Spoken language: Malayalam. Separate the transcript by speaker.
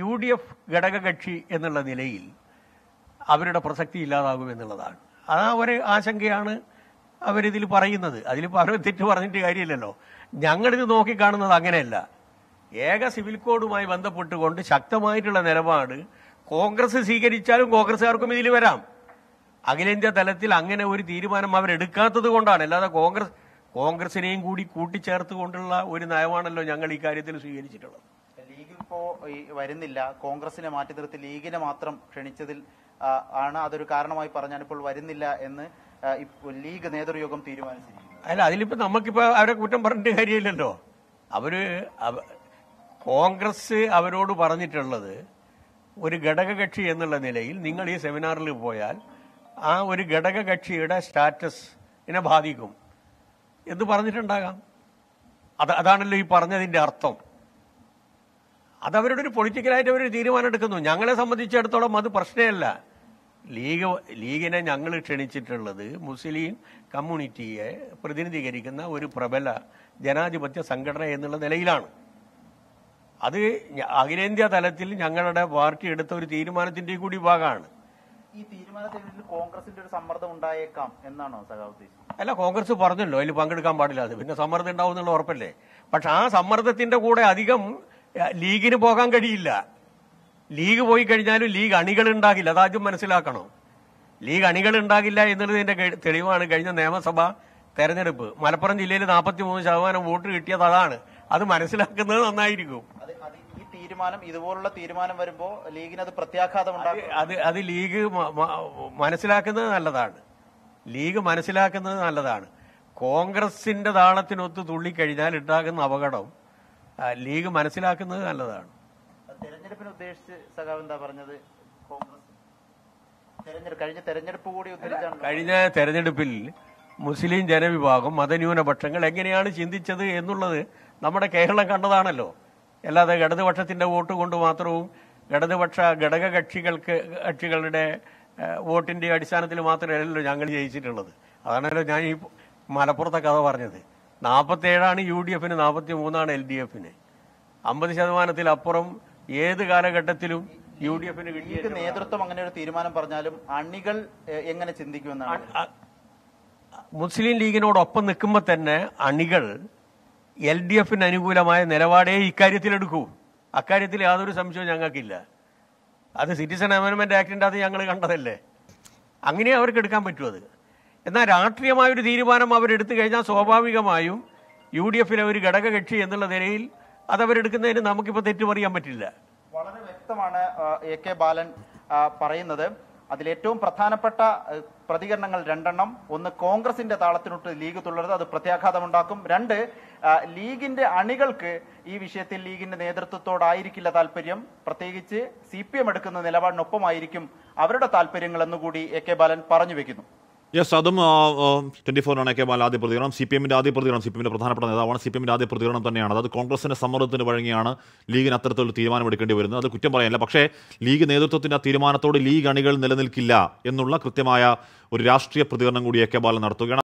Speaker 1: യു ഡി എഫ് ഘടകകക്ഷി എന്നുള്ള നിലയിൽ അവരുടെ പ്രസക്തി ഇല്ലാതാകും എന്നുള്ളതാണ് അതാ ഒരു ആശങ്കയാണ് അവരിതിൽ പറയുന്നത് അതിലിപ്പോൾ അവർ തെറ്റ് പറഞ്ഞിട്ട് കാര്യമില്ലല്ലോ ഞങ്ങളിത് നോക്കിക്കാണുന്നത് അങ്ങനെയല്ല ഏക സിവിൽ കോഡുമായി ബന്ധപ്പെട്ടുകൊണ്ട് ശക്തമായിട്ടുള്ള നിലപാട് കോൺഗ്രസ് സ്വീകരിച്ചാലും കോൺഗ്രസ്സുകാർക്കും ഇതിൽ വരാം അഖിലേന്ത്യാ തലത്തിൽ അങ്ങനെ ഒരു തീരുമാനം അവരെടുക്കാത്തത് കൊണ്ടാണ് അല്ലാതെ കോൺഗ്രസ് കോൺഗ്രസിനെയും കൂടി കൂട്ടിച്ചേർത്തുകൊണ്ടുള്ള ഒരു നയമാണല്ലോ ഞങ്ങൾ ഈ കാര്യത്തിൽ സ്വീകരിച്ചിട്ടുള്ളത്
Speaker 2: ഇപ്പോ ഈ വരുന്നില്ല കോൺഗ്രസിനെ മാറ്റി നിർത്തി ലീഗിനെ മാത്രം ക്ഷണിച്ചതിൽ ആണ് അതൊരു കാരണമായി പറഞ്ഞാൽ ഇപ്പോൾ വരുന്നില്ല എന്ന് ലീഗ് നേതൃയോഗം തീരുമാനിച്ചിരിക്കുന്നു
Speaker 1: അല്ല അതിലിപ്പോ നമുക്കിപ്പോ അവരെ കുറ്റം പറഞ്ഞിട്ട് കാര്യമില്ലല്ലോ അവര് കോൺഗ്രസ് അവരോട് പറഞ്ഞിട്ടുള്ളത് ഒരു ഘടകകക്ഷി എന്നുള്ള നിലയിൽ നിങ്ങൾ ഈ സെമിനാറിൽ പോയാൽ ആ ഒരു ഘടകകക്ഷിയുടെ ഇനെ ബാധിക്കും എന്ന് പറഞ്ഞിട്ടുണ്ടാകാം അത് അതാണല്ലോ ഈ പറഞ്ഞതിൻ്റെ അർത്ഥം അതവരുടെ ഒരു പൊളിറ്റിക്കലായിട്ട് അവർ തീരുമാനം എടുക്കുന്നു ഞങ്ങളെ സംബന്ധിച്ചിടത്തോളം അത് പ്രശ്നമല്ല ലീഗ് ലീഗിനെ ഞങ്ങൾ ക്ഷണിച്ചിട്ടുള്ളത് മുസ്ലിം കമ്മ്യൂണിറ്റിയെ പ്രതിനിധീകരിക്കുന്ന ഒരു പ്രബല ജനാധിപത്യ സംഘടന എന്നുള്ള നിലയിലാണ് അത് അഖിലേന്ത്യാ തലത്തിൽ ഞങ്ങളുടെ പാർട്ടി എടുത്ത ഒരു തീരുമാനത്തിന്റെ കൂടി ഭാഗമാണ്
Speaker 2: ഈ തീരുമാനത്തിൽ കോൺഗ്രസിന്റെ ഒരു സമ്മർദ്ദം ഉണ്ടായേക്കാം എന്നാണോ സഖാവ്
Speaker 1: അല്ല കോൺഗ്രസ് പറഞ്ഞല്ലോ അതിൽ പങ്കെടുക്കാൻ പാടില്ല അത് പിന്നെ സമ്മർദ്ദം ഉണ്ടാവും എന്നുള്ള ഉറപ്പല്ലേ പക്ഷെ ആ സമ്മർദ്ദത്തിന്റെ കൂടെ അധികം ലീഗിന് പോകാൻ കഴിയില്ല ലീഗ് പോയി കഴിഞ്ഞാലും ലീഗ് അണികൾ ഉണ്ടാകില്ല അതാദ്യം മനസ്സിലാക്കണം ലീഗ് അണികൾ ഉണ്ടാകില്ല എന്നുള്ളതിന്റെ തെളിവാണ് കഴിഞ്ഞ നിയമസഭാ തെരഞ്ഞെടുപ്പ് മലപ്പുറം ജില്ലയിൽ നാൽപ്പത്തി മൂന്ന് ശതമാനം വോട്ട് കിട്ടിയത് അതാണ് അത് മനസ്സിലാക്കുന്നത് നന്നായിരിക്കും
Speaker 2: ഈ തീരുമാനം ഇതുപോലുള്ള തീരുമാനം വരുമ്പോ ലീഗിന് അത്
Speaker 1: പ്രത്യാഘാതം അത് അത് ലീഗ് മനസ്സിലാക്കുന്നത് നല്ലതാണ് ലീഗ് മനസ്സിലാക്കുന്നത് നല്ലതാണ് കോൺഗ്രസിന്റെ താളത്തിനൊത്ത് തുള്ളിക്കഴിഞ്ഞാൽ ഉണ്ടാകുന്ന അപകടം ലീഗ് മനസ്സിലാക്കുന്നത് നല്ലതാണ്
Speaker 2: തെരഞ്ഞെടുപ്പിന് ഉദ്ദേശിച്ച് സഖാവ് എന്താ പറഞ്ഞത് കഴിഞ്ഞ തെരഞ്ഞെടുപ്പ് കൂടി
Speaker 1: കഴിഞ്ഞ തെരഞ്ഞെടുപ്പിൽ മുസ്ലിം ജനവിഭാഗം മതന്യൂനപക്ഷങ്ങൾ എങ്ങനെയാണ് ചിന്തിച്ചത് എന്നുള്ളത് നമ്മുടെ കേരളം കണ്ടതാണല്ലോ അല്ലാതെ ഇടതുപക്ഷത്തിന്റെ വോട്ട് കൊണ്ട് മാത്രവും ഇടതുപക്ഷ ഘടക കക്ഷികൾക്ക് കക്ഷികളുടെ വോട്ടിന്റെ അടിസ്ഥാനത്തിൽ മാത്രമല്ലല്ലോ ഞങ്ങൾ ജയിച്ചിട്ടുള്ളത് അതാണല്ലോ ഞാൻ ഈ മലപ്പുറത്തെ കഥ പറഞ്ഞത് ഏഴാണ് യു ഡി എഫിന് നാൽപ്പത്തി മൂന്നാണ് എൽ ഡി എഫിന് അമ്പത് ശതമാനത്തിൽ അപ്പുറം ഏത് കാലഘട്ടത്തിലും യു ഡി എഫിന് കിട്ടിയ നേതൃത്വം
Speaker 2: അങ്ങനെ ഒരു തീരുമാനം പറഞ്ഞാലും അണികൾ എങ്ങനെ ചിന്തിക്കുമെന്നാണ്
Speaker 1: മുസ്ലിം ലീഗിനോടൊപ്പം നിൽക്കുമ്പോൾ തന്നെ അണികൾ എൽ ഡി എഫിന് അനുകൂലമായ നിലപാടേ ഇക്കാര്യത്തിലെടുക്കൂ അക്കാര്യത്തിൽ യാതൊരു സംശയവും ഞങ്ങൾക്കില്ല അത് സിറ്റിസൺ അമെൻമെന്റ് ആക്ടിൻ്റെ അത് ഞങ്ങൾ കണ്ടതല്ലേ അങ്ങനെ അവർക്ക് എടുക്കാൻ പറ്റുമത് എന്നാൽ രാഷ്ട്രീയമായൊരു തീരുമാനം അവരെടുത്തു കഴിഞ്ഞാൽ സ്വാഭാവികമായും യു ഡി എഫിലെ ഒരു കക്ഷി എന്നുള്ള നിലയിൽ അതവരെടുക്കുന്നതിന് നമുക്കിപ്പോൾ തെറ്റു പറയാൻ പറ്റില്ല
Speaker 2: വളരെ വ്യക്തമാണ് എ കെ ബാലൻ പറയുന്നത് അതിലേറ്റവും പ്രധാനപ്പെട്ട പ്രതികരണങ്ങൾ രണ്ടെണ്ണം ഒന്ന് കോൺഗ്രസിന്റെ താളത്തിനൊട്ട് ലീഗ് തുള്ളരുത് അത് പ്രത്യാഘാതമുണ്ടാക്കും രണ്ട് ലീഗിന്റെ അണികൾക്ക് ഈ വിഷയത്തിൽ ലീഗിന്റെ നേതൃത്വത്തോടായിരിക്കില്ല താല്പര്യം പ്രത്യേകിച്ച് സി പി എം എടുക്കുന്ന നിലപാടിനൊപ്പമായിരിക്കും അവരുടെ താല്പര്യങ്ങൾ എന്നുകൂടി എ കെ ബാലൻ പറഞ്ഞു വെക്കുന്നു യെസ് അതും ട്വൻറ്റി ഫോറിനാണൊക്കെ ആദ്യ പ്രതികരണം സി പി എമ്മിന്റെ ആദ്യ പ്രതികരണം സി പി എമ്മിന്റെ പ്രധാനപ്പെട്ട നേതാവാണ് സി പി എമ്മിന്റെ ആദ്യ പ്രതികരണം തന്നെയാണ് അത് കോൺഗ്രസിന്റെ സമ്മർദ്ദത്തിന് വഴങ്ങിയാണ് ലീഗിന് അത്തരത്തിലുള്ള തീരുമാനമെടുക്കേണ്ടി വരുന്നത് അത് കുറ്റം പറയാനില്ല പക്ഷേ ലീഗ് ആ തീരുമാനത്തോട് ലീഗ് അണികൾ നിലനിൽക്കില്ല എന്നുള്ള കൃത്യമായ ഒരു രാഷ്ട്രീയ പ്രതികരണം കൂടി എ കെ ബാലൻ നടത്തുകയാണ്